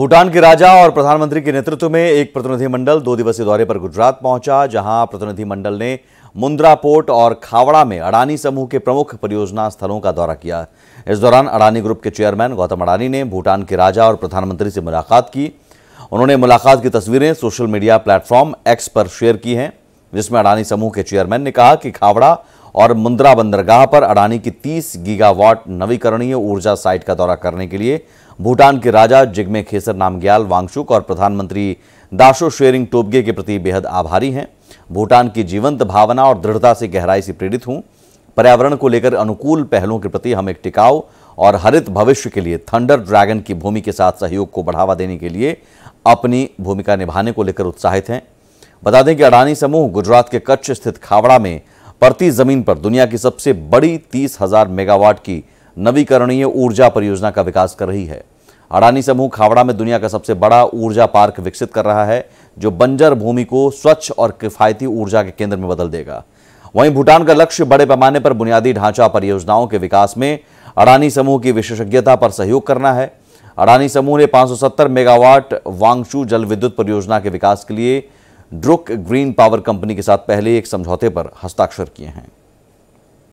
भूटान के राजा और प्रधानमंत्री के नेतृत्व में एक प्रतिनिधिमंडल दो दिवसीय दौरे पर गुजरात पहुंचा जहां प्रतिनिधिमंडल ने मुंद्रा पोर्ट और खावड़ा में अडानी समूह के प्रमुख परियोजना स्थलों का दौरा किया इस दौरान अडानी ग्रुप के चेयरमैन गौतम अडानी ने भूटान के राजा और प्रधानमंत्री से मुलाकात की उन्होंने मुलाकात की तस्वीरें सोशल मीडिया प्लेटफॉर्म एक्स पर शेयर की हैं जिसमें अडानी समूह के चेयरमैन ने कहा कि खावड़ा और मुंद्रा बंदरगाह पर अडानी की 30 गीगावाट नवीकरणीय ऊर्जा साइट का दौरा करने के लिए भूटान के राजा जिग्मे खेसर नामग्याल वांगशुक और प्रधानमंत्री दाशो शेरिंग टोबगे के प्रति बेहद आभारी हैं भूटान की जीवंत भावना और दृढ़ता से गहराई से प्रेरित हूँ पर्यावरण को लेकर अनुकूल पहलों के प्रति हम एक टिकाऊ और हरित भविष्य के लिए थंडर ड्रैगन की भूमि के साथ सहयोग को बढ़ावा देने के लिए अपनी भूमिका निभाने को लेकर उत्साहित हैं बता दें कि अडानी समूह गुजरात के कच्छ स्थित खावड़ा में परती जमीन पर दुनिया की सबसे बड़ी तीस हजार मेगावाट की नवीकरणीय ऊर्जा परियोजना का विकास कर रही है अडानी समूह खावड़ा में दुनिया का सबसे बड़ा ऊर्जा पार्क विकसित कर रहा है जो बंजर भूमि को स्वच्छ और किफायती ऊर्जा के केंद्र में बदल देगा वहीं भूटान का लक्ष्य बड़े पैमाने पर बुनियादी ढांचा परियोजनाओं के विकास में अडानी समूह की विशेषज्ञता पर सहयोग करना है अडानी समूह ने 570 मेगावाट वांगशू जल विद्युत परियोजना के विकास के लिए ड्रुक ग्रीन पावर कंपनी के साथ पहले एक समझौते पर हस्ताक्षर किए हैं